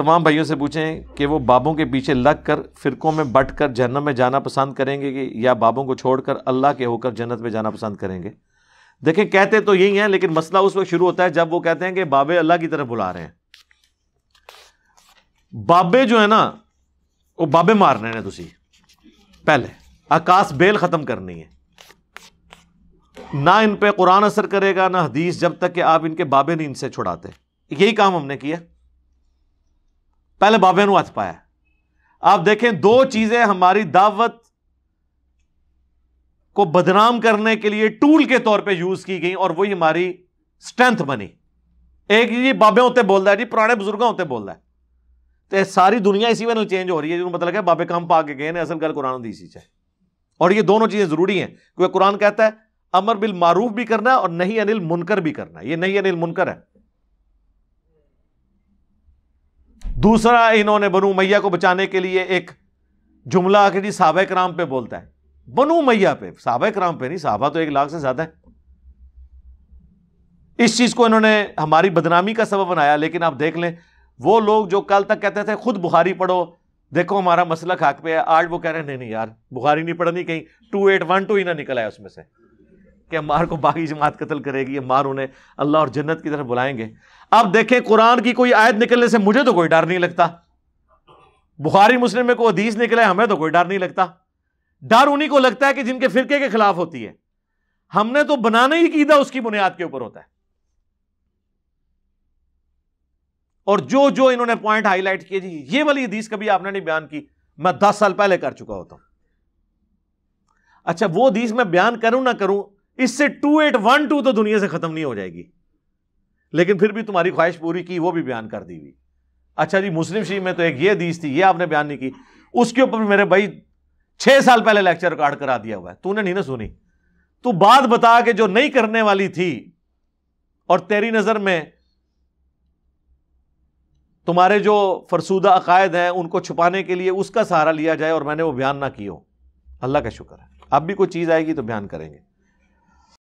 तमाम भाइयों से पूछें कि वो बाबों के पीछे लग कर फ़िरकों में बट कर जहनम में जाना पसंद करेंगे कि या बाबों को छोड़ कर अल्लाह के होकर जन्नत में जाना पसंद करेंगे देखें कहते तो यही हैं लेकिन मसला उस वक्त शुरू होता है जब वो कहते हैं कि बाबे अल्लाह की तरफ बुला रहे हैं बाबे जो है ना वो बाबे मार रहे हैं तुसी पहले आकाश बेल ख़त्म करनी है ना इन पे कुरान असर करेगा ना हदीस जब तक कि आप इनके बाबे नहीं इनसे छुड़ाते यही काम हमने किया पहले बाबे ਨੂੰ ਹੱਥ ਪਾਇਆ आप देखें दो चीजें हमारी दावत को बदनाम करने के लिए टूल के तौर पे यूज की गई और वही हमारी स्ट्रेंथ बनी एक जी बाबे होते बोल रहा है जी पुराने बुजुर्गों होते बोल रहा है तो सारी दुनिया इसी वजह चेंज हो रही है जिनको मतलब लगा बाबे काम पा के गए ने असल गल कुरान दी चीज चाहे और ये दोनों चीजें जरूरी हैं क्योंकि कुरान कहता है अमर बिल मारूफ भी करना है और नहीं अनिल मुनकर भी करना है ये नहीं अनिल मुनकर है दूसरा इन्होंने बनु मैया को बचाने के लिए एक जुमला के जी साहबा कराम पे बोलता है बनु मैया पे साहबा कराम पे नहीं साबा तो एक लाख से ज्यादा है इस चीज को इन्होंने हमारी बदनामी का सबब बनाया लेकिन आप देख लें वो लोग जो कल तक कहते थे खुद बुखारी पढ़ो देखो हमारा मसला खाक पे है आज वो कह रहे हैं नहीं नहीं यार बुखारी नहीं पढ़नी कहीं टू एट वन टू ही ना निकल आया उसमें से कि मार को बाकी जमात कत्ल करेगी मार उन्हें अल्लाह और जन्नत की तरफ बुलाएंगे अब देखें कुरान की कोई आयत निकलने से मुझे तो कोई डर नहीं लगता बुखारी मुस्लिम में कोई अदीस निकले हमें तो कोई डर नहीं लगता डर उन्हीं को लगता है कि जिनके फिरके के खिलाफ होती है हमने तो बनाने ही कीदा उसकी बुनियाद के ऊपर होता है और जो जो इन्होंने पॉइंट हाईलाइट किए जी ये वाली हदीस कभी आपने नहीं बयान की मैं दस साल पहले कर चुका होता हूं अच्छा वो हदीस मैं बयान करूं ना करूं इससे टू एट वन टू तो दुनिया से खत्म नहीं हो जाएगी लेकिन फिर भी तुम्हारी ख्वाहिश पूरी की वो भी बयान कर दी हुई अच्छा जी मुस्लिम शरीफ में तो एक ये दीज थी ये आपने बयान नहीं की उसके ऊपर मेरे भाई छह साल पहले लेक्चर रिकॉर्ड करा दिया हुआ है तूने नहीं ना सुनी तू बात बता के जो नहीं करने वाली थी और तेरी नजर में तुम्हारे जो फरसूदा अकायद हैं उनको छुपाने के लिए उसका सहारा लिया जाए और मैंने वो बयान ना किया अल्लाह का शुक्र है अब भी कोई चीज़ आएगी तो बयान करेंगे